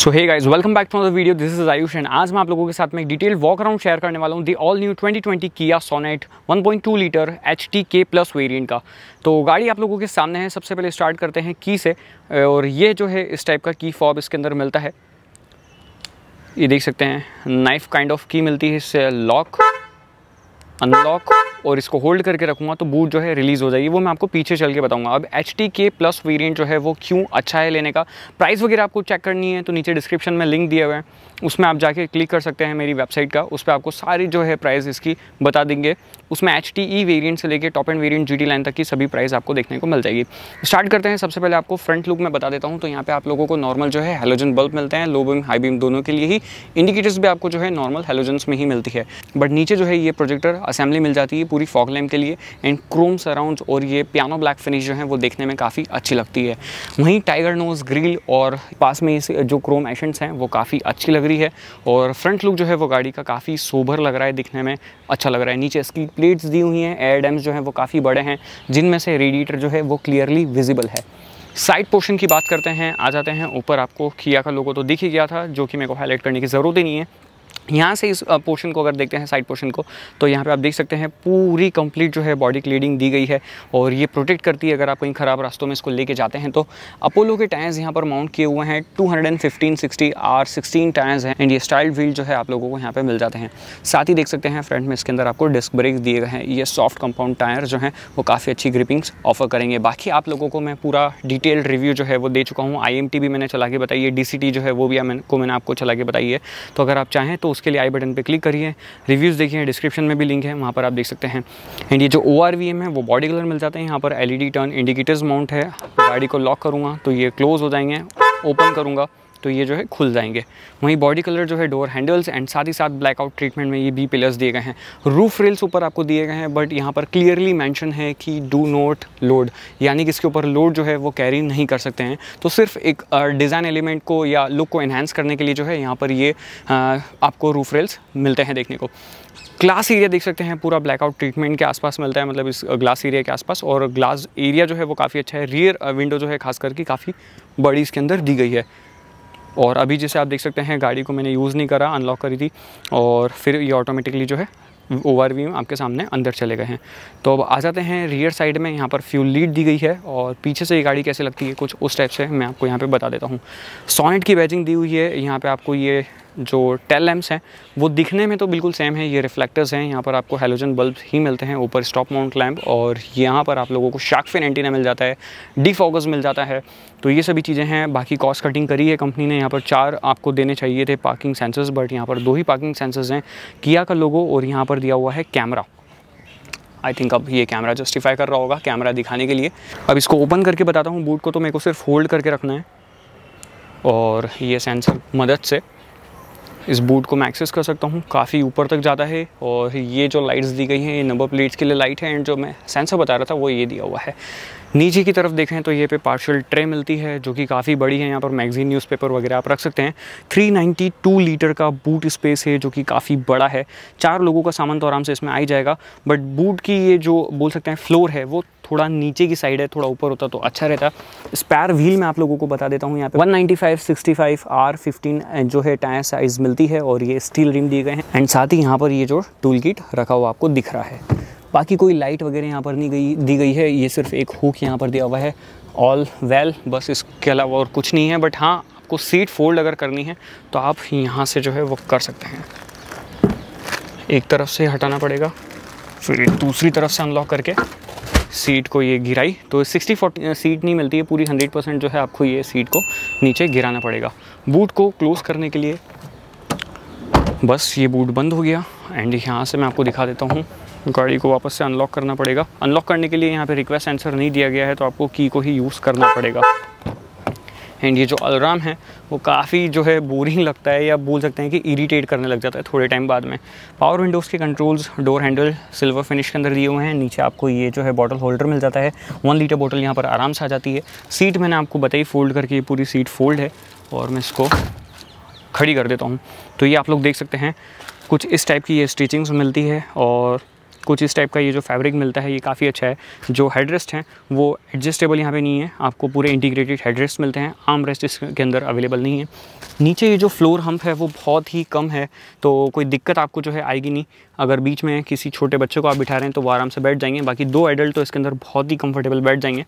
So hey guys welcome back to the video this is Ayush and आज मैं आप लोगों के साथ में एक डिटेल वॉक अराउंड शेयर करने वाला हूँ दी all new 2020 Kia Sonet 1.2 litre H T K plus variant का तो गाड़ी आप लोगों के सामने है सबसे पहले स्टार्ट करते हैं की से और ये जो है इस टाइप का की फॉब इसके अंदर मिलता है ये देख सकते हैं नाइफ काइंड ऑफ की मिलती है इससे लॉक अनलॉक और इसको होल्ड करके रखूँगा तो बूट जो है रिलीज़ हो जाएगी वो मैं आपको पीछे चल के बताऊँगा अब H T K plus variant जो है वो क्यों अच्छा है लेने का प्राइस वगैरह आपको चेक करनी है तो नीचे डिस्क्रिप्शन में लिंक दिया हुआ है उसमें आप जाके क्लिक कर सकते हैं मेरी वेबसाइट का उस पर आपको सारी जो है प्राइस इसकी बता देंगे उसमें एच टी ई वेरियंट से लेकर top end variant G T line तक की सभी प्राइस आपको देखने को मिल जाएगी स्टार्ट करते हैं सबसे पहले आपको फ्रंट लुक में बता देता हूँ तो यहाँ पे आप लोगों को नॉर्मल जो है हेलोजन बल्ब मिलते हैं लो बीम हाई बीम दोनों के लिए ही इंडिकेटर्स भी आपको जो है नॉर्मल हेलोजन में ही मिलती है बट नीचे जो है ये प्रोजेक्टर असेंबली मिल जाती है पूरी फॉक लैम्प के लिए एंड क्रोम सराउंड और ये पियानो ब्लैक फिनिश जो है वो देखने में काफ़ी अच्छी लगती है वहीं टाइगर नोज़ ग्रिल और पास में इस जो क्रोम एशंट्स हैं वो काफ़ी अच्छी लग रही है और फ्रंट लुक जो है वो गाड़ी का काफ़ी सोभर लग रहा है दिखने में अच्छा लग रहा है नीचे इसकी प्लेट्स दी हुई हैं एयर डैम्स जो हैं वो काफ़ी बड़े हैं जिनमें से रेडिएटर जो है वो क्लियरली विजिबल है साइड पोर्शन की बात करते हैं आ जाते हैं ऊपर आपको किया का लोगो तो दिख ही गया था जो कि मेरे को हाईलाइट करने की ज़रूरत ही नहीं है यहाँ से इस पोर्शन को अगर देखते हैं साइड पोर्शन को तो यहाँ पे आप देख सकते हैं पूरी कंप्लीट जो है बॉडी क्लीडिंग दी गई है और ये प्रोटेक्ट करती है अगर आप कहीं ख़राब रास्तों में इसको लेके जाते हैं तो अपोलो के टायर्स यहाँ पर माउंट किए हुए हैं two hundred and fifteen sixty R sixteen tyres हैं एंड ये स्टाइल व्हील जो है आप लोगों को यहाँ पर मिल जाते हैं साथ ही देख सकते हैं फ्रंट में इसके अंदर आपको डिस्क ब्रेक दिए गए हैं ये सॉफ्ट कंपाउंड टायर जो हैं वो काफ़ी अच्छी ग्रिपिंग्स ऑफर करेंगे बाकी आप लोगों को मैं पूरा डिटेल्ड रिव्यू जो है वो दे चुका हूँ आई भी मैंने चला के बताई है डी जो है वो भी को मैंने आपको चला के बताई है तो अगर आप चाहें तो उसके लिए आई बटन पर क्लिक करिए रिव्यूज़ देखिए डिस्क्रिप्शन में भी लिंक है वहाँ पर आप देख सकते हैं एंड ये जो ओ है वो बॉडी कलर मिल जाते हैं यहाँ पर एल टर्न इंडिकेटर्स माउंट है गाड़ी को लॉक करूँगा तो ये क्लोज़ हो जाएंगे ओपन करूँगा तो ये जो है खुल जाएंगे वहीं बॉडी कलर जो है डोर हैंडल्स एंड साथ ही साथ ब्लैकआउट ट्रीटमेंट में ये बी पिलर्स दिए गए हैं रूफ रेल्स ऊपर आपको दिए गए हैं बट यहाँ पर क्लियरली मैंशन है कि डू नॉट लोड यानी कि इसके ऊपर लोड जो है वो कैरी नहीं कर सकते हैं तो सिर्फ एक डिज़ाइन एलिमेंट को या लुक को इन्हेंस करने के लिए जो है यहाँ पर ये आपको रूफ रेल्स मिलते हैं देखने को ग्लास एरिया देख सकते हैं पूरा ब्लैकआउट ट्रीटमेंट के आसपास मिलता है मतलब इस ग्लास एरिया के आसपास और ग्लास एरिया जो है वो काफ़ी अच्छा है रियर विंडो जो है खास करके काफ़ी बड़ी इसके अंदर दी गई है और अभी जैसे आप देख सकते हैं गाड़ी को मैंने यूज़ नहीं करा अनलॉक करी थी और फिर ये ऑटोमेटिकली जो है ओवरव्यू आपके सामने अंदर चले गए हैं तो अब आ जाते हैं रियर साइड में यहाँ पर फ्यूल लीड दी गई है और पीछे से ये गाड़ी कैसे लगती है कुछ उस टाइप से मैं आपको यहाँ पे बता देता हूँ सोनेट की बैजिंग दी हुई है यहाँ पे आपको ये जो टेल लैम्प्स हैं वो दिखने में तो बिल्कुल सेम है ये रिफ्लेक्टर्स हैं यहाँ पर आपको हेलोजन बल्ब ही मिलते हैं ऊपर स्टॉप माउंट लैम्प और यहाँ पर आप लोगों को शार्क फिन एंटीना मिल जाता है डी फोकस मिल जाता है तो ये सभी चीज़ें हैं बाकी कॉस्ट कटिंग करी है कंपनी ने यहाँ पर चार आपको देने चाहिए थे पार्किंग सेंसर्स बट यहाँ पर दो ही पार्किंग सेंसर्स हैं किया का लोगो और यहाँ पर दिया हुआ है कैमरा आई थिंक अब ये कैमरा जस्टिफाई कर रहा होगा कैमरा दिखाने के लिए अब इसको ओपन करके बताता हूँ बूट को तो मेरे को सिर्फ होल्ड करके रखना है और ये सेंसर मदद से इस बूट को मैं एक्सेस कर सकता हूँ काफ़ी ऊपर तक जाता है और ये जो लाइट्स दी गई हैं ये नंबर प्लेट्स के लिए लाइट है एंड जो मैं सेंसर बता रहा था वो ये दिया हुआ है नीचे की तरफ देखें तो ये पे पार्शल ट्रे मिलती है जो कि काफ़ी बड़ी है यहाँ पर मैगजीन न्यूज़पेपर वगैरह आप रख सकते हैं 392 लीटर का बूट स्पेस है जो कि काफ़ी बड़ा है चार लोगों का सामान तो आराम से इसमें आ ही जाएगा बट बूट की ये जो बोल सकते हैं फ्लोर है वो थोड़ा नीचे की साइड है थोड़ा ऊपर होता तो अच्छा रहता स्पैर व्हील मैं आप लोगों को बता देता हूँ यहाँ पे 195 65 आर जो है टायर साइज मिलती है और ये स्टील रिम दिए गए हैं एंड साथ ही यहाँ पर ये जो टूल किट रखा हुआ आपको दिख रहा है बाकी कोई लाइट वगैरह यहाँ पर नहीं गई दी गई है ये सिर्फ एक हुक यहाँ पर दिया हुआ है ऑल वेल well, बस इसके अलावा और कुछ नहीं है बट हाँ आपको सीट फोल्ड अगर करनी है तो आप यहाँ से जो है वो कर सकते हैं एक तरफ से हटाना पड़ेगा फिर दूसरी तरफ से अनलॉक करके सीट को ये गिराई तो 60 फोर्टी सीट नहीं मिलती है पूरी 100 परसेंट जो है आपको ये सीट को नीचे गिराना पड़ेगा बूट को क्लोज़ करने के लिए बस ये बूट बंद हो गया एंड यहाँ से मैं आपको दिखा देता हूँ गाड़ी को वापस से अनलॉक करना पड़ेगा अनलॉक करने के लिए यहाँ पे रिक्वेस्ट आंसर नहीं दिया गया है तो आपको की को ही यूज़ करना पड़ेगा एंड ये जो अलराम है वो काफ़ी जो है बोरिंग लगता है या बोल सकते हैं कि इरीटेट करने लग जाता है थोड़े टाइम बाद में पावर विंडोज़ के controls door handle silver finish के अंदर दिए हुए हैं नीचे आपको ये जो है बॉटल होल्डर मिल जाता है वन लीटर बॉटल यहाँ पर आराम से आ जाती है सीट मैंने आपको बताई फोल्ड करके ये पूरी सीट फोल्ड है और मैं इसको खड़ी कर देता हूँ तो ये आप लोग देख सकते हैं कुछ इस टाइप की ये स्टिचिंग्स मिलती है और कुछ इस टाइप का ये जो फैब्रिक मिलता है ये काफ़ी अच्छा है जो हेडरेस्ट रेस्ट हैं वो एडजस्टेबल यहाँ पे नहीं है आपको पूरे इंटीग्रेटेड हेड रेस्ट मिलते हैं आम रेस्ट इसके अंदर अवेलेबल नहीं है नीचे ये जो फ्लोर हम्प है वो बहुत ही कम है तो कोई दिक्कत आपको जो है आएगी नहीं अगर बीच में किसी छोटे बच्चे को आप बिठा रहे हैं तो वो आराम से बैठ जाएंगे बाकी दो एडल्ट तो इसके अंदर बहुत ही कंफर्टेबल बैठ जाएंगे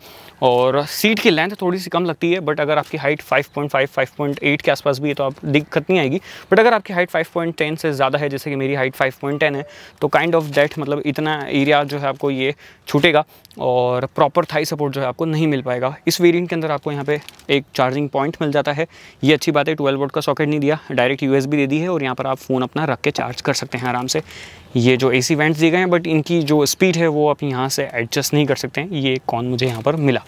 और सीट की लेंथ थोड़ी सी कम लगती है बट अगर आपकी हाइट 5.5 5.8 के आसपास भी है तो आप दिक्कत नहीं आएगी बट अगर आपकी हाइट फाइव से ज़्यादा है जैसे कि मेरी हाइट फाइव है तो काइंड ऑफ डेट मतलब इतना एरिया जो है आपको ये छूटेगा और प्रॉपर थाई सपोर्ट जो है आपको नहीं मिल पाएगा इस वेरियंट के अंदर आपको यहाँ पे एक चार्जिंग पॉइंट मिल जाता है ये अच्छी बात है ट्वेल्व वोट का सॉकेट नहीं दिया डायरेक्ट यू दे दी है और यहाँ पर आप फ़ोन अपना रख के चार्ज कर सकते हैं आराम से ये जो ए सी वेंट्स दिए गए हैं बट इनकी जो स्पीड है वो आप यहाँ से एडजस्ट नहीं कर सकते हैं ये कौन मुझे यहाँ पर मिला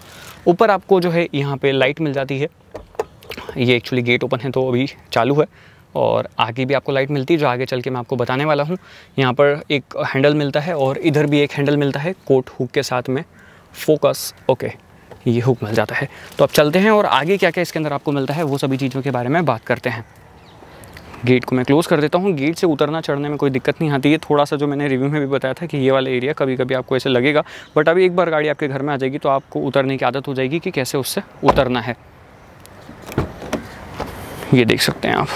ऊपर आपको जो है यहाँ पे लाइट मिल जाती है ये एक्चुअली गेट ओपन है तो अभी चालू है और आगे भी आपको लाइट मिलती है जो आगे चल के मैं आपको बताने वाला हूँ यहाँ पर एक हैंडल मिलता है और इधर भी एक हैंडल मिलता है कोट हुक के साथ में फोकस ओके ये हुक मिल जाता है तो अब चलते हैं और आगे क्या क्या इसके अंदर आपको मिलता है वो सभी चीज़ों के बारे में बात करते हैं गेट को मैं क्लोज़ कर देता हूँ गेट से उतरना चढ़ने में कोई दिक्कत नहीं आती है थोड़ा सा जो मैंने रिव्यू में भी बताया था कि ये वाला एरिया कभी कभी आपको ऐसे लगेगा बट अभी एक बार गाड़ी आपके घर में आ जाएगी तो आपको उतरने की आदत हो जाएगी कि कैसे उससे उतरना है ये देख सकते हैं आप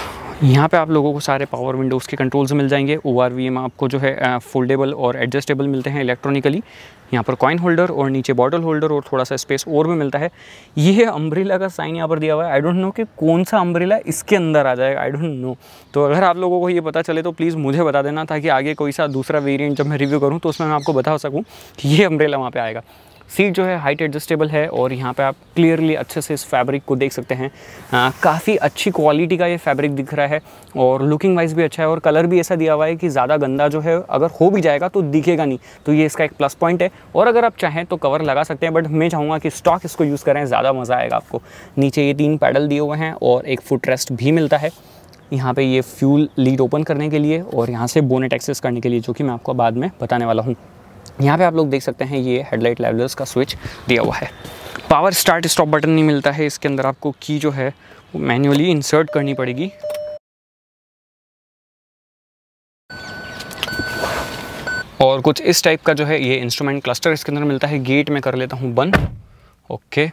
यहाँ पे आप लोगों को सारे पावर विंडोज़ के कंट्रोल्स मिल जाएंगे ओ आपको जो है फोल्डेबल और एडजस्टेबल मिलते हैं इलेक्ट्रॉनिकली यहाँ पर कॉइन होल्डर और नीचे बॉटल होल्डर और थोड़ा सा स्पेस और भी मिलता है ये अम्ब्रेला का साइन यहाँ पर दिया हुआ है आई डोंट नो कि कौन सा अम्ब्रेला इसके अंदर आ जाएगा आई डोंट नो तो अगर आप लोगों को ये पता चले तो प्लीज़ मुझे बता देना ताकि आगे कोई सा दूसरा वेरियंट जब मैं रिव्यू करूँ तो उसमें मैं आपको बता सकूँ कि ये अम्ब्रेला वहाँ पर आएगा सीट जो है हाइट एडजस्टेबल है और यहाँ पे आप क्लियरली अच्छे से इस फैब्रिक को देख सकते हैं हाँ, काफ़ी अच्छी क्वालिटी का ये फैब्रिक दिख रहा है और लुकिंग वाइज भी अच्छा है और कलर भी ऐसा दिया हुआ है कि ज़्यादा गंदा जो है अगर हो भी जाएगा तो दिखेगा नहीं तो ये इसका एक प्लस पॉइंट है और अगर आप चाहें तो कवर लगा सकते हैं बट मैं चाहूँगा कि स्टॉक इसको यूज़ करें ज़्यादा मज़ा आएगा आपको नीचे ये तीन पैडल दिए हुए हैं और एक फुट रेस्ट भी मिलता है यहाँ पे ये फ्यूल लीड ओपन करने के लिए और यहाँ से बोनेट एक्सेस करने के लिए जो कि मैं आपको बाद में बताने वाला हूँ यहाँ पे आप लोग देख सकते हैं ये हेडलाइट लेवलर्स का स्विच दिया हुआ है पावर स्टार्ट स्टॉप बटन नहीं मिलता है इसके अंदर आपको की जो है वो मैन्युअली इंसर्ट करनी पड़ेगी और कुछ इस टाइप का जो है ये इंस्ट्रूमेंट क्लस्टर इसके अंदर मिलता है गेट में कर लेता हूँ बंद ओके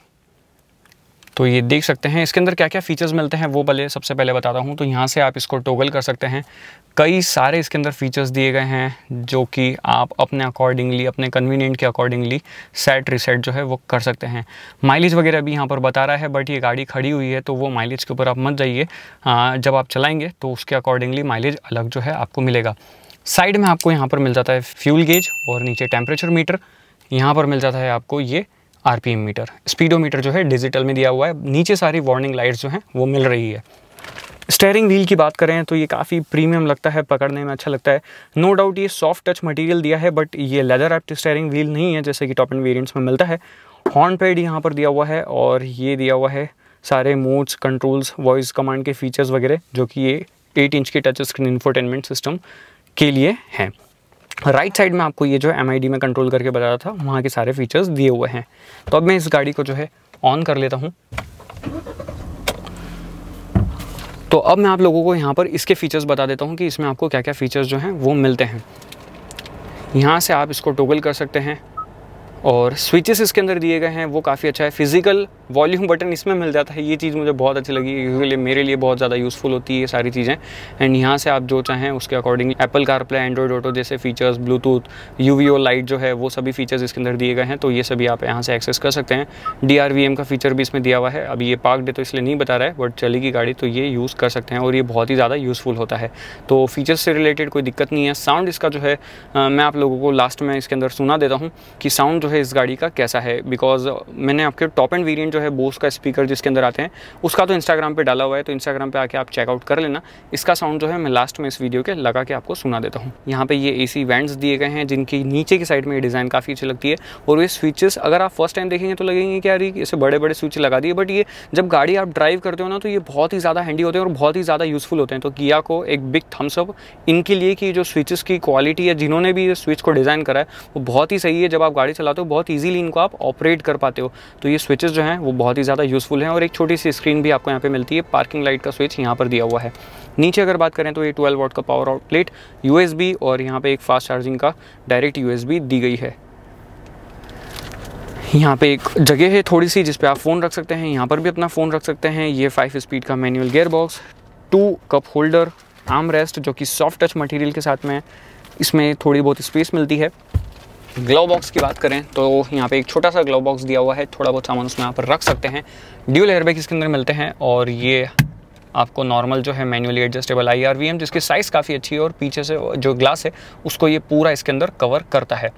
तो ये देख सकते हैं इसके अंदर क्या क्या फ़ीचर्स मिलते हैं वो पहले सबसे पहले बताता हूँ तो यहाँ से आप इसको टोगल कर सकते हैं कई सारे इसके अंदर फीचर्स दिए गए हैं जो कि आप अपने अकॉर्डिंगली अपने कन्वीनियंट के अकॉर्डिंगली सेट रिसेट जो है वो कर सकते हैं माइलेज वगैरह भी यहाँ पर बता रहा है बट ये गाड़ी खड़ी हुई है तो वो माइलेज के ऊपर आप मत जाइए जब आप चलाएँगे तो उसके अकॉर्डिंगली माइलेज अलग जो है आपको मिलेगा साइड में आपको यहाँ पर मिल जाता है फ्यूल गेज और नीचे टेम्परेचर मीटर यहाँ पर मिल जाता है आपको ये आरपीएम मीटर स्पीडोमीटर जो है डिजिटल में दिया हुआ है नीचे सारी वार्निंग लाइट्स जो हैं वो मिल रही है स्टेयरिंग व्हील की बात करें तो ये काफ़ी प्रीमियम लगता है पकड़ने में अच्छा लगता है नो no डाउट ये सॉफ्ट टच मटेरियल दिया है बट ये लेदर एप्ट स्टेयरिंग व्हील नहीं है जैसे कि टॉप एंड वेरियंट्स में मिलता है हॉर्न पैड यहाँ पर दिया हुआ है और ये दिया हुआ है सारे मोड्स कंट्रोल्स वॉइस कमांड के फीचर्स वगैरह जो कि ये एट इंच के टच स्क्रीन इन्फोटेनमेंट सिस्टम के लिए हैं राइट right साइड में आपको ये जो एम में कंट्रोल करके बताया था वहाँ के सारे फीचर्स दिए हुए हैं तो अब मैं इस गाड़ी को जो है ऑन कर लेता हूँ तो अब मैं आप लोगों को यहाँ पर इसके फीचर्स बता देता हूँ कि इसमें आपको क्या क्या फ़ीचर्स जो हैं वो मिलते हैं यहाँ से आप इसको टोगल कर सकते हैं और स्विचेस इसके अंदर दिए गए हैं वो काफ़ी अच्छा है फिज़िकल वॉल्यूम बटन इसमें मिल जाता है ये चीज़ मुझे बहुत अच्छी लगी क्योंकि मेरे लिए बहुत ज़्यादा यूज़फुल होती है ये सारी चीज़ें एंड यहाँ से आप जो चाहें उसके according Apple CarPlay Android auto जैसे फीचर्स ब्लूटूथ यू लाइट जो है वो सभी फीचर्स इसके अंदर दिए गए हैं तो ये सभी आप यहाँ से एक्सेस कर सकते हैं डी का फीचर भी इसमें दिया हुआ है अभी ये पार्क डे तो इसलिए नहीं बता रहा है बट चलेगी गाड़ी तो ये यूज़ कर सकते हैं और ये बहुत ही ज़्यादा यूज़फुल होता है तो फीचर्स से रिलेटेड कोई दिक्कत नहीं है साउंड इसका जो है मैं आप लोगों को लास्ट में इसके अंदर सुना देता हूँ कि साउंड जो है इस गाड़ी का कैसा है बिकॉज मैंने आपके टॉप एंड वेरियंट जो है बोस का स्पीकर जिसके अंदर आते हैं उसका तो इंस्टाग्राम पर डाला हुआ है तो इंस्टाग्राम पर आके आप चेकआउट कर लेना इसका साउंड जो है मैं लास्ट में इस वीडियो के लगा के आपको सुना देता हूँ यहाँ पर ये ए सी दिए गए हैं जिनकी नीचे की साइड में ये डिज़ाइन काफ़ी अच्छी लगती है और ये स्विचेस अगर आप फर्स्ट टाइम देखेंगे तो लगेंगे कि यार इसे बड़े बड़े स्विच लगा दिए बट ये जब गाड़ी आप ड्राइव करते हो ना तो ये बहुत ही ज़्यादा हैंडी होते हैं और बहुत ही ज़्यादा यूज़फुल होते हैं तो किया को एक बिग थम्सअप इनके लिए कि जो स्विचेस की क्वालिटी है जिन्होंने भी स्विच को डिज़ाइन करा है वो बहुत ही सही है जब आप गाड़ी चलाते हो बहुत ईजिली इनको आप ऑपरेट कर पाते हो तो ये स्विचेस जो हैं वो बहुत ही ज़्यादा यूज़फुल हैं और एक छोटी सी स्क्रीन भी आपको यहाँ पे मिलती है पार्किंग लाइट का स्विच यहाँ पर दिया हुआ है नीचे अगर बात करें तो ये 12 वॉट का पावर आउटलेट यू और यहाँ पे एक फास्ट चार्जिंग का डायरेक्ट यू दी गई है यहाँ पे एक जगह है थोड़ी सी जिसपे आप फ़ोन रख सकते हैं यहाँ पर भी अपना फ़ोन रख सकते हैं ये फाइव स्पीड का manual gear box two cup holder arm rest जो कि सॉफ्ट टच मटेरियल के साथ में है इसमें थोड़ी बहुत स्पेस मिलती है ग्लव बॉक्स की बात करें तो यहाँ पे एक छोटा सा ग्लव बॉक्स दिया हुआ है थोड़ा बहुत सामान उसमें आप रख सकते हैं ड्यूल एयरबैग इसके अंदर मिलते हैं और ये आपको नॉर्मल जो है manually adjustable I R V M जिसकी साइज़ काफ़ी अच्छी है और पीछे से जो ग्लास है उसको ये पूरा इसके अंदर कवर करता है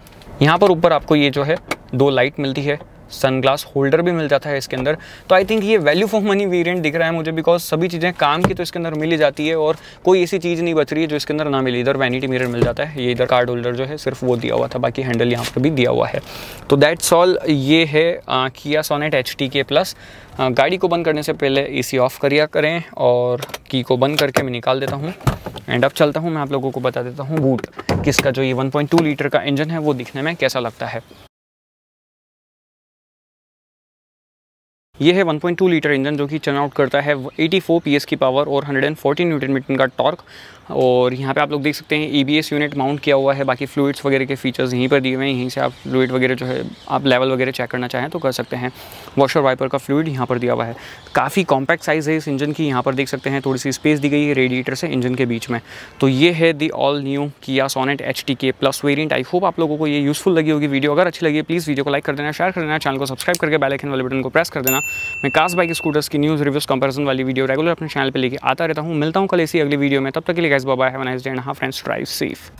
यहाँ पर ऊपर आपको ये जो है दो लाइट मिलती है सनग्लास होल्डर भी मिल जाता है इसके अंदर तो आई थिंक ये वैल्यू फॉर मनी वेरिएंट दिख रहा है मुझे बिकॉज सभी चीज़ें काम की तो इसके अंदर मिली जाती है और कोई ऐसी चीज़ नहीं बच रही है जो इसके अंदर ना मिली इधर वैनिटी मिरर मिल जाता है ये इधर कार्ड होल्डर जो है सिर्फ वो दिया हुआ था बाकी हैंडल यहाँ पर भी दिया हुआ है तो दैट्स ऑल ये है आ, Kia Sonet H T K plus आ, गाड़ी को बंद करने से पहले ए सी ऑफ करिया करें और की को बंद करके मैं निकाल देता हूँ एंड अब चलता हूँ मैं आप लोगों को बता देता हूँ बूट किसका जो ये 1.2 लीटर का इंजन है वो दिखने में कैसा लगता है ये है 1.2 लीटर इंजन जो कि चर्न आउट करता है 84 पीएस की पावर और 114 न्यूटन मीटर का टॉर्क और यहाँ पे आप लोग देख सकते हैं ई यूनिट माउंट किया हुआ है बाकी फ्लूड्स वगैरह के फीचर्स यहीं पर दिए हुए हैं यहीं से आप फ्लूड वगैरह जो है आप लेवल वगैरह चेक करना चाहें तो कर सकते हैं वॉशर वाइपर का फ्लूड यहाँ पर दिया हुआ है काफ़ी कॉम्पैक्ट साइज़ है इस इंजन की यहाँ पर देख सकते हैं थोड़ी सी स्पेस दी गई है रेडिएटर से इंजन के बीच में तो ये है the all new Kia Sonet H T K plus variant I hope आप लोगों को ये यूज़फुल लगी होगी वीडियो अगर अच्छी लगी प्लीज़ वीडियो को लाइक कर देना शेयर कर देना चैनल को सब्सक्राइब करके बेलाइकन वाले बटन को प्रेस कर देना मैं कास्ट बाइक स्कूटर्स की न्यूज़ रिव्यूज़ कंपेरिजन वाली वीडियो रेगुलर अपने चैनल पर लेकर आता रहता हूँ मिलता हूँ कल इसी अगली वीडियो में तब तक के लिए guys. Bye-bye. Have a nice day and have friends. Drive safe.